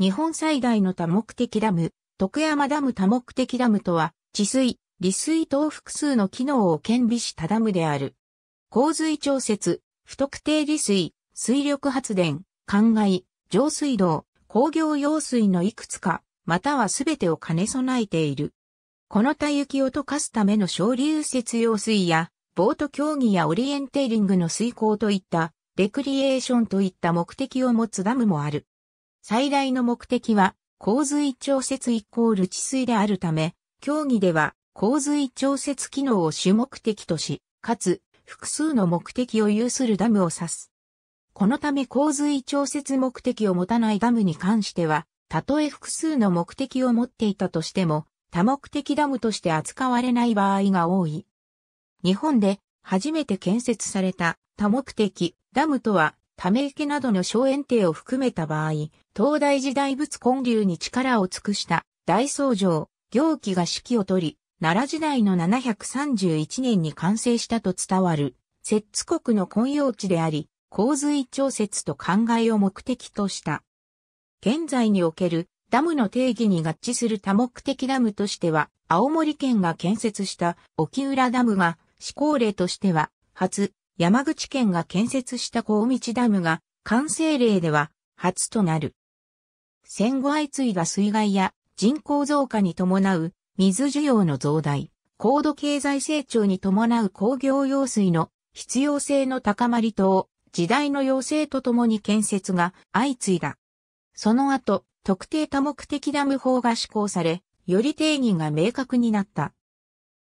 日本最大の多目的ダム、徳山ダム多目的ダムとは、治水、利水等複数の機能を兼備したダムである。洪水調節、不特定利水、水力発電、灌漑、上水道、工業用水のいくつか、またはすべてを兼ね備えている。この多雪を溶かすための小流雪用水や、ボート競技やオリエンテーリングの水行といった、レクリエーションといった目的を持つダムもある。最大の目的は、洪水調節イコール治水であるため、競技では洪水調節機能を主目的とし、かつ複数の目的を有するダムを指す。このため洪水調節目的を持たないダムに関しては、たとえ複数の目的を持っていたとしても、多目的ダムとして扱われない場合が多い。日本で初めて建設された多目的ダムとはため池などの小園庭を含めた場合、東大時代仏建立に力を尽くした大僧城、行基が指揮を取り、奈良時代の731年に完成したと伝わる、摂津国の根用地であり、洪水調節と考えを目的とした。現在におけるダムの定義に合致する多目的ダムとしては、青森県が建設した沖浦ダムが、施行例としては、初、山口県が建設した高道ダムが完成例では初となる。戦後相次いだ水害や人口増加に伴う水需要の増大、高度経済成長に伴う工業用水の必要性の高まり等、時代の要請とともに建設が相次いだ。その後、特定多目的ダム法が施行され、より定義が明確になった。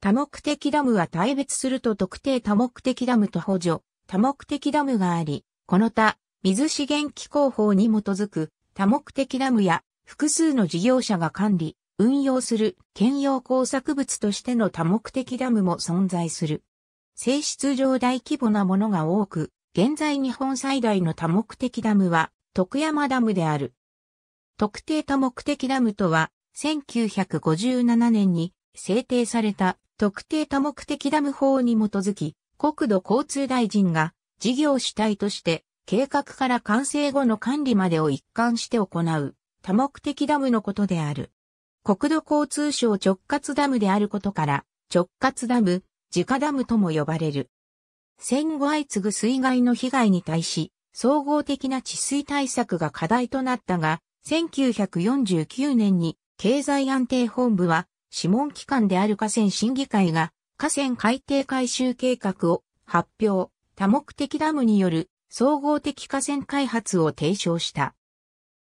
多目的ダムは大別すると特定多目的ダムと補助、多目的ダムがあり、この他、水資源機構法に基づく多目的ダムや複数の事業者が管理、運用する兼用工作物としての多目的ダムも存在する。性質上大規模なものが多く、現在日本最大の多目的ダムは徳山ダムである。特定多目的ダムとは、1957年に制定された特定多目的ダム法に基づき、国土交通大臣が事業主体として計画から完成後の管理までを一貫して行う多目的ダムのことである。国土交通省直轄ダムであることから直轄ダム、直ダムとも呼ばれる。戦後相次ぐ水害の被害に対し、総合的な治水対策が課題となったが、1949年に経済安定本部は諮問機関である河川審議会が河川海底改修計画を発表、多目的ダムによる総合的河川開発を提唱した。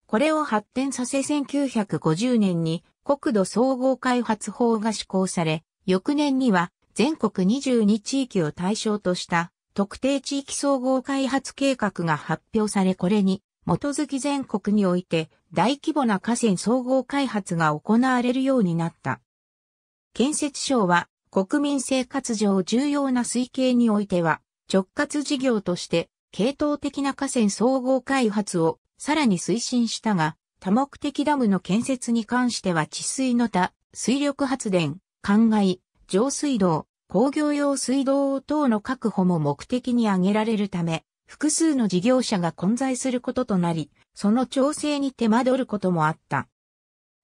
これを発展させ1950年に国土総合開発法が施行され、翌年には全国22地域を対象とした特定地域総合開発計画が発表されこれに基づき全国において大規模な河川総合開発が行われるようになった。建設省は国民生活上重要な推計においては直轄事業として系統的な河川総合開発をさらに推進したが多目的ダムの建設に関しては治水の他、水力発電、灌漑、上水道、工業用水道等の確保も目的に挙げられるため、複数の事業者が混在することとなり、その調整に手間取ることもあった。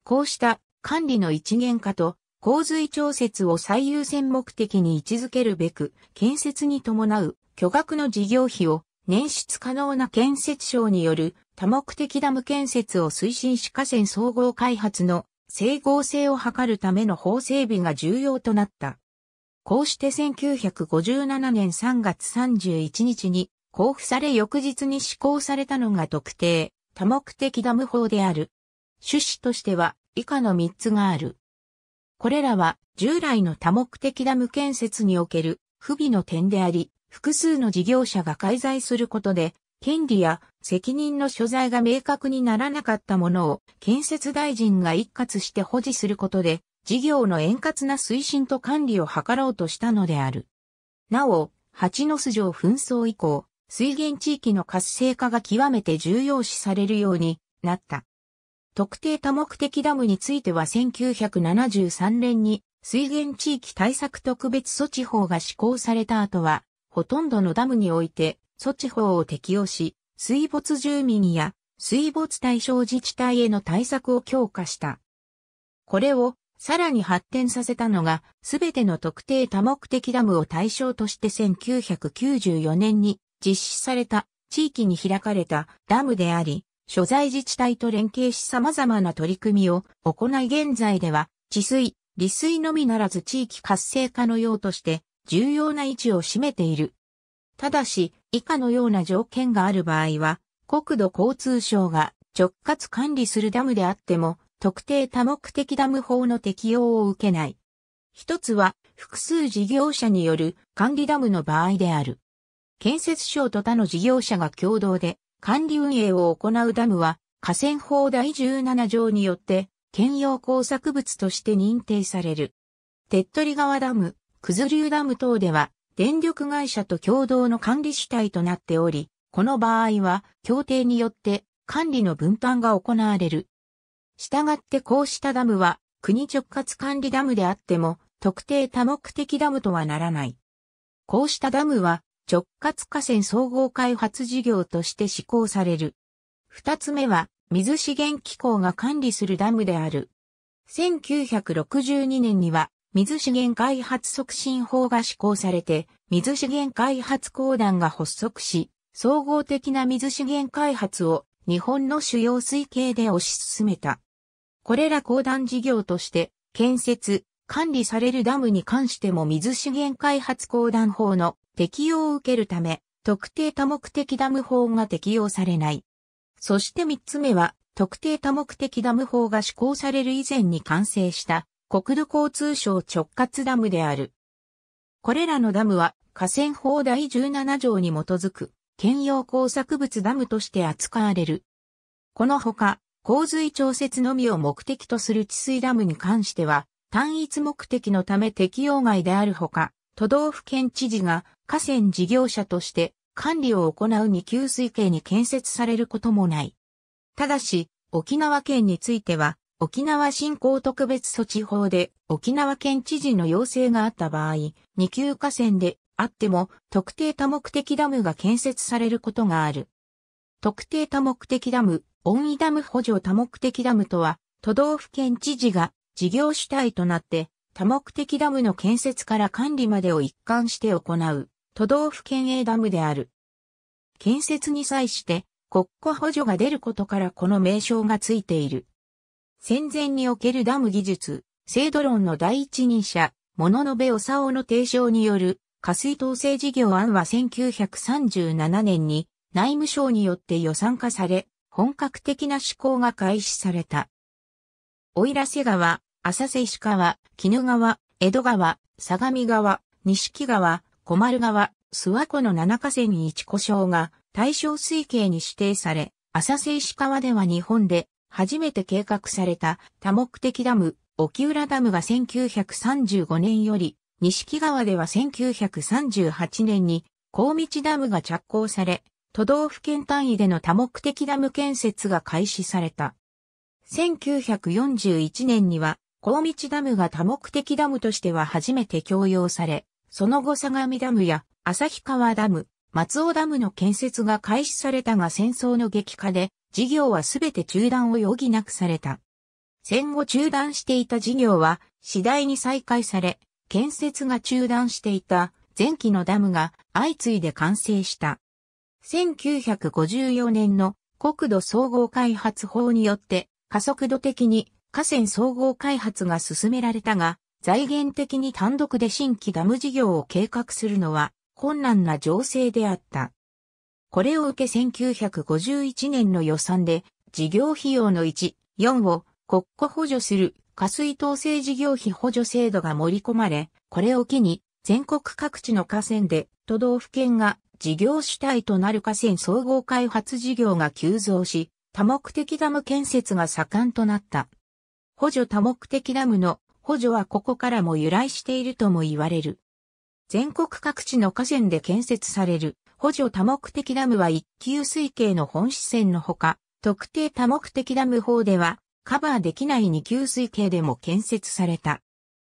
こうした管理の一元化と洪水調節を最優先目的に位置づけるべく、建設に伴う巨額の事業費を捻出可能な建設省による多目的ダム建設を推進し河川総合開発の整合性を図るための法整備が重要となった。こうして1957年3月31日に交付され翌日に施行されたのが特定多目的ダム法である。趣旨としては以下の3つがある。これらは従来の多目的ダム建設における不備の点であり、複数の事業者が介在することで、権利や責任の所在が明確にならなかったものを建設大臣が一括して保持することで、事業の円滑な推進と管理を図ろうとしたのである。なお、八の巣城紛争以降、水源地域の活性化が極めて重要視されるようになった。特定多目的ダムについては1973年に水源地域対策特別措置法が施行された後は、ほとんどのダムにおいて措置法を適用し、水没住民や水没対象自治体への対策を強化した。これをさらに発展させたのが、すべての特定多目的ダムを対象として1994年に実施された地域に開かれたダムであり、所在自治体と連携し様々な取り組みを行い現在では、治水、利水のみならず地域活性化の用として重要な位置を占めている。ただし、以下のような条件がある場合は、国土交通省が直轄管理するダムであっても、特定多目的ダム法の適用を受けない。一つは、複数事業者による管理ダムの場合である。建設省と他の事業者が共同で管理運営を行うダムは、河川法第17条によって、兼用工作物として認定される。手っ取り川ダム、九頭竜ダム等では、電力会社と共同の管理主体となっており、この場合は、協定によって管理の分担が行われる。従ってこうしたダムは、国直轄管理ダムであっても、特定多目的ダムとはならない。こうしたダムは、直轄河川総合開発事業として施行される。二つ目は、水資源機構が管理するダムである。1962年には、水資源開発促進法が施行されて、水資源開発公団が発足し、総合的な水資源開発を日本の主要水系で推し進めた。これら公団事業として、建設、管理されるダムに関しても水資源開発公団法の適用を受けるため、特定多目的ダム法が適用されない。そして3つ目は、特定多目的ダム法が施行される以前に完成した国土交通省直轄ダムである。これらのダムは河川法第17条に基づく兼用工作物ダムとして扱われる。このほか、洪水調節のみを目的とする治水ダムに関しては、単一目的のため適用外であるほか、都道府県知事が河川事業者として管理を行う二級水系に建設されることもない。ただし、沖縄県については、沖縄振興特別措置法で沖縄県知事の要請があった場合、二級河川であっても特定多目的ダムが建設されることがある。特定多目的ダム、温位ダム補助多目的ダムとは、都道府県知事が事業主体となって多目的ダムの建設から管理までを一貫して行う。都道府県営ダムである。建設に際して国庫補助が出ることからこの名称がついている。戦前におけるダム技術、制度論の第一人者、物の部長尾の提唱による、下水統制事業案は1937年に内務省によって予算化され、本格的な施行が開始された。いら瀬川、浅瀬石川、鬼怒川、江戸川、相模川、錦川、小丸川、諏訪湖の七河川に一湖礁が対象水系に指定され、浅瀬石川では日本で初めて計画された多目的ダム、沖浦ダムが1935年より、西木川では1938年に高道ダムが着工され、都道府県単位での多目的ダム建設が開始された。1941年には、高道ダムが多目的ダムとしては初めて供用され、その後相模ダムや旭川ダム、松尾ダムの建設が開始されたが戦争の激化で事業はすべて中断を余儀なくされた。戦後中断していた事業は次第に再開され、建設が中断していた前期のダムが相次いで完成した。1954年の国土総合開発法によって加速度的に河川総合開発が進められたが、財源的に単独で新規ダム事業を計画するのは困難な情勢であった。これを受け1951年の予算で事業費用の1、4を国庫補助する下水統制事業費補助制度が盛り込まれ、これを機に全国各地の河川で都道府県が事業主体となる河川総合開発事業が急増し、多目的ダム建設が盛んとなった。補助多目的ダムの補助はここからも由来しているとも言われる。全国各地の河川で建設される補助多目的ダムは一級水系の本支線のほか、特定多目的ダム法ではカバーできない二級水系でも建設された。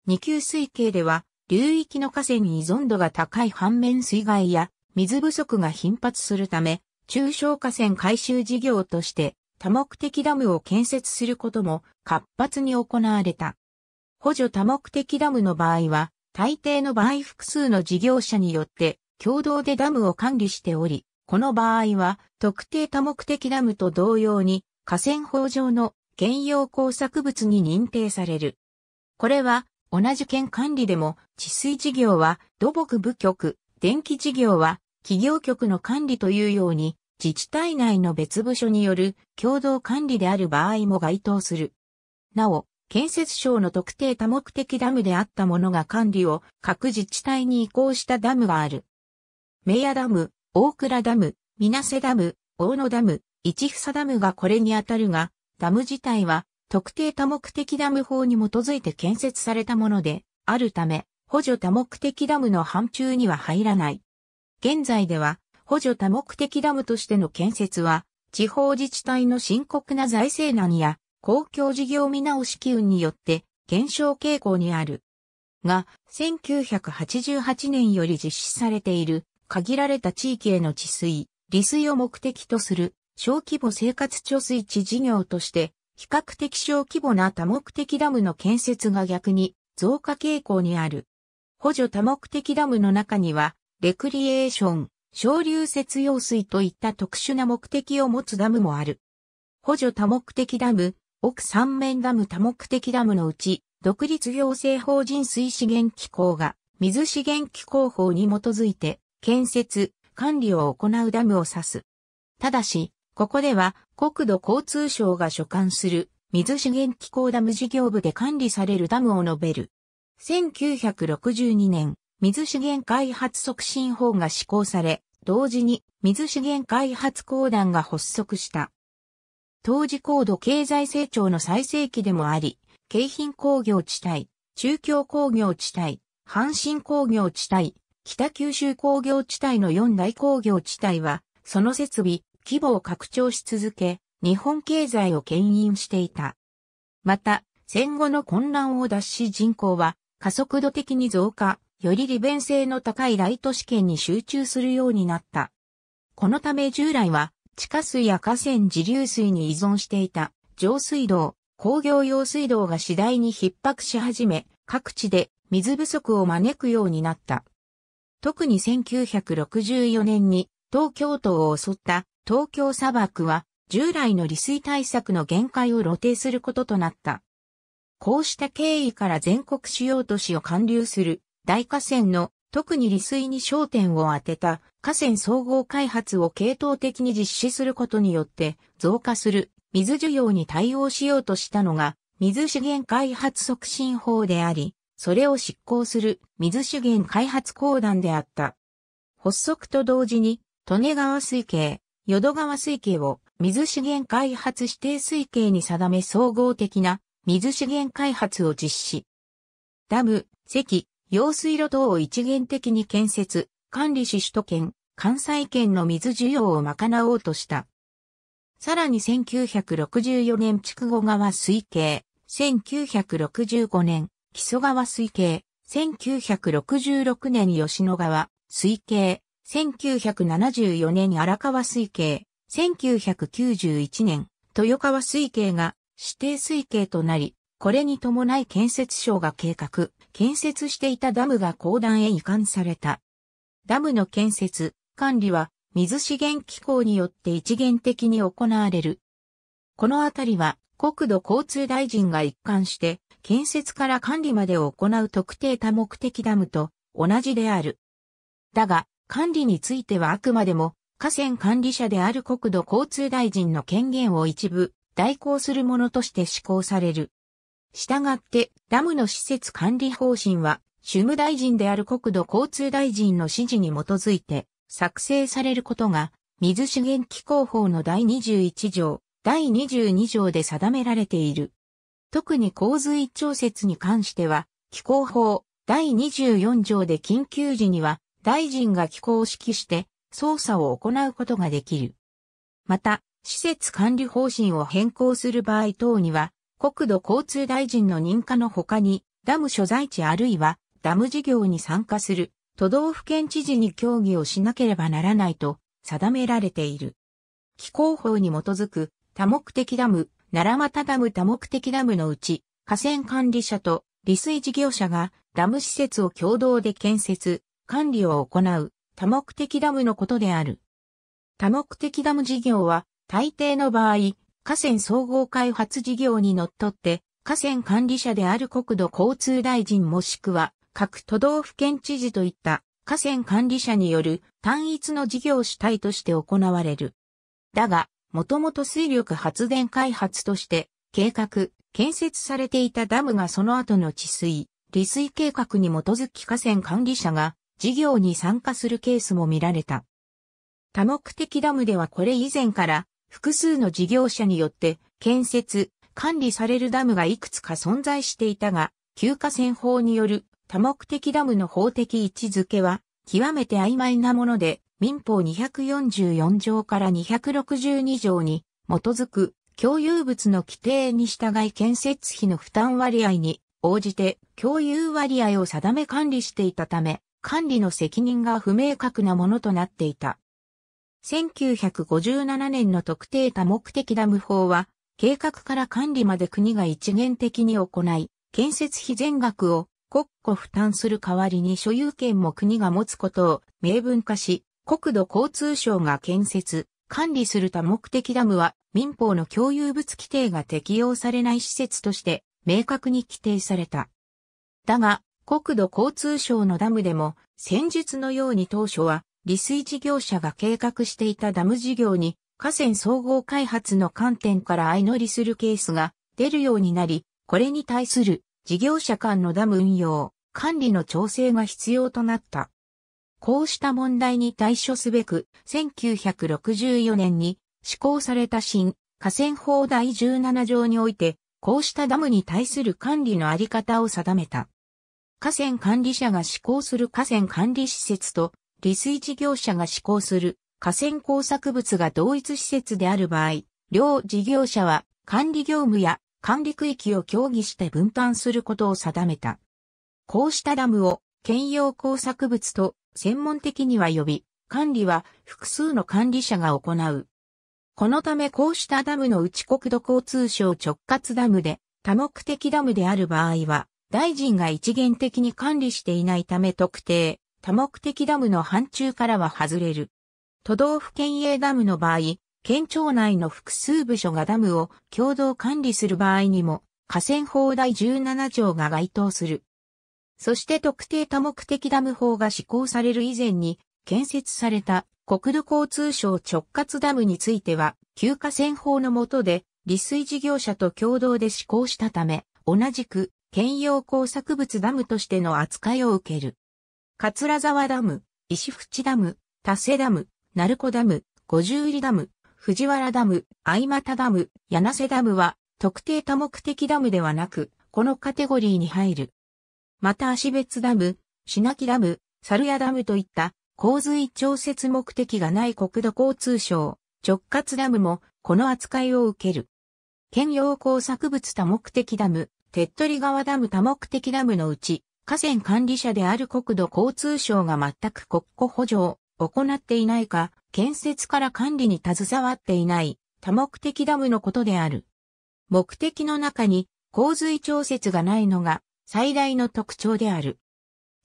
二級水系では流域の河川に依存度が高い反面水害や水不足が頻発するため、中小河川改修事業として多目的ダムを建設することも活発に行われた。補助多目的ダムの場合は、大抵の場合複数の事業者によって共同でダムを管理しており、この場合は特定多目的ダムと同様に河川法上の兼用工作物に認定される。これは同じ県管理でも治水事業は土木部局、電気事業は企業局の管理というように自治体内の別部署による共同管理である場合も該当する。なお、建設省の特定多目的ダムであったものが管理を各自治体に移行したダムがある。メヤダム、大倉ダム、水瀬ダム、大野ダム、市房ダムがこれにあたるが、ダム自体は特定多目的ダム法に基づいて建設されたもので、あるため、補助多目的ダムの範疇には入らない。現在では、補助多目的ダムとしての建設は、地方自治体の深刻な財政難や公共事業見直し機運によって減少傾向にある。が、1988年より実施されている限られた地域への治水、利水を目的とする小規模生活貯水池事業として、比較的小規模な多目的ダムの建設が逆に増加傾向にある。補助多目的ダムの中には、レクリエーション、小流節用水といった特殊な目的を持つダムもある。補助多目的ダム奥三面ダム多目的ダムのうち、独立行政法人水資源機構が、水資源機構法に基づいて、建設、管理を行うダムを指す。ただし、ここでは国土交通省が所管する水資源機構ダム事業部で管理されるダムを述べる。1962年、水資源開発促進法が施行され、同時に水資源開発公団が発足した。当時高度経済成長の最盛期でもあり、京浜工業地帯、中京工業地帯、阪神工業地帯、北九州工業地帯の4大工業地帯は、その設備、規模を拡張し続け、日本経済を牽引していた。また、戦後の混乱を脱し人口は加速度的に増加、より利便性の高い大都市圏に集中するようになった。このため従来は地下水や河川自流水に依存していた上水道、工業用水道が次第に逼迫し始め、各地で水不足を招くようになった。特に1964年に東京都を襲った東京砂漠は従来の利水対策の限界を露呈することとなった。こうした経緯から全国主要都市を貫流する大河川の特に利水に焦点を当てた河川総合開発を系統的に実施することによって増加する水需要に対応しようとしたのが水資源開発促進法であり、それを執行する水資源開発公団であった。発足と同時に、利根川水系、淀川水系を水資源開発指定水系に定め総合的な水資源開発を実施。ダム、関、用水路等を一元的に建設、管理し首都圏、関西圏の水需要を賄おうとした。さらに1964年筑後川水系、1965年木曽川水系、1966年吉野川水系、1974年荒川水系、1991年豊川水系が指定水系となり、これに伴い建設省が計画、建設していたダムが公団へ移管された。ダムの建設、管理は水資源機構によって一元的に行われる。このあたりは国土交通大臣が一貫して建設から管理までを行う特定多目的ダムと同じである。だが、管理についてはあくまでも河川管理者である国土交通大臣の権限を一部代行するものとして施行される。従って、ダムの施設管理方針は、主務大臣である国土交通大臣の指示に基づいて、作成されることが、水資源機構法の第21条、第22条で定められている。特に洪水調節に関しては、機構法第24条で緊急時には、大臣が機構を指揮して操作を行うことができる。また、施設管理方針を変更する場合等には、国土交通大臣の認可の他に、ダム所在地あるいはダム事業に参加する都道府県知事に協議をしなければならないと定められている。気候法に基づく多目的ダム、奈良又ダム多目的ダムのうち、河川管理者と利水事業者がダム施設を共同で建設、管理を行う多目的ダムのことである。多目的ダム事業は大抵の場合、河川総合開発事業にのっとって、河川管理者である国土交通大臣もしくは、各都道府県知事といった河川管理者による単一の事業主体として行われる。だが、もともと水力発電開発として計画、建設されていたダムがその後の治水、利水計画に基づき河川管理者が事業に参加するケースも見られた。多目的ダムではこれ以前から複数の事業者によって建設、管理されるダムがいくつか存在していたが、休暇船法による多目的ダムの法的位置づけは極めて曖昧なもので、民法244条から262条に基づく共有物の規定に従い建設費の負担割合に応じて共有割合を定め管理していたため、管理の責任が不明確なものとなっていた。1957年の特定多目的ダム法は、計画から管理まで国が一元的に行い、建設費全額を国庫負担する代わりに所有権も国が持つことを明文化し、国土交通省が建設、管理する多目的ダムは民法の共有物規定が適用されない施設として明確に規定された。だが、国土交通省のダムでも、戦術のように当初は利水事業者が計画していたダム事業に河川総合開発の観点から相乗りするケースが出るようになり、これに対する事業者間のダム運用、管理の調整が必要となった。こうした問題に対処すべく、1964年に施行された新河川法第17条において、こうしたダムに対する管理のあり方を定めた。河川管理者が施行する河川管理施設と利水事業者が施行する河川工作物が同一施設である場合、両事業者は管理業務や管理区域を協議して分担することを定めた。こうしたダムを兼用工作物と専門的には呼び、管理は複数の管理者が行う。このためこうしたダムのうち国土交通省直轄ダムで多目的ダムである場合は、大臣が一元的に管理していないため特定、多目的ダムの範疇からは外れる。都道府県営ダムの場合、県庁内の複数部署がダムを共同管理する場合にも、河川法第17条が該当する。そして特定多目的ダム法が施行される以前に建設された国土交通省直轄ダムについては、旧河川法の下で、利水事業者と共同で施行したため、同じく、兼用工作物ダムとしての扱いを受ける。桂沢ダム、石淵ダム、多瀬ダム、鳴子ダム、五十里ダム、藤原ダム、相又ダム、柳瀬ダムは、特定多目的ダムではなく、このカテゴリーに入る。また足別ダム、品木ダム、猿屋ダムといった洪水調節目的がない国土交通省、直轄ダムもこの扱いを受ける。県用工作物多目的ダム、手っ取り川ダム多目的ダムのうち、河川管理者である国土交通省が全く国庫補助を行っていないか、建設から管理に携わっていない多目的ダムのことである。目的の中に洪水調節がないのが最大の特徴である。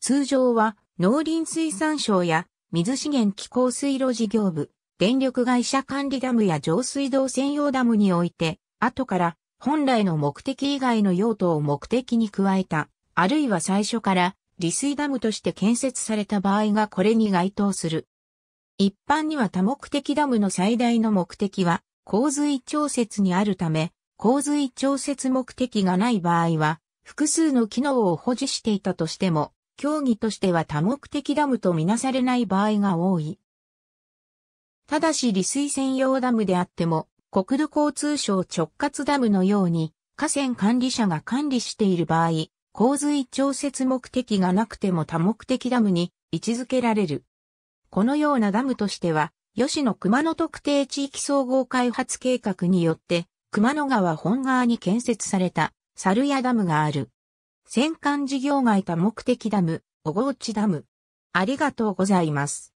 通常は農林水産省や水資源気候水路事業部、電力会社管理ダムや上水道専用ダムにおいて、後から本来の目的以外の用途を目的に加えたあるいは最初から利水ダムとして建設された場合がこれに該当する。一般には多目的ダムの最大の目的は洪水調節にあるため、洪水調節目的がない場合は、複数の機能を保持していたとしても、競技としては多目的ダムとみなされない場合が多い。ただし利水専用ダムであっても、国土交通省直轄ダムのように、河川管理者が管理している場合、洪水調節目的がなくても多目的ダムに位置づけられる。このようなダムとしては、吉野熊野特定地域総合開発計画によって、熊野川本川に建設された、猿屋ダムがある。戦艦事業外多目的ダム、小河内ダム。ありがとうございます。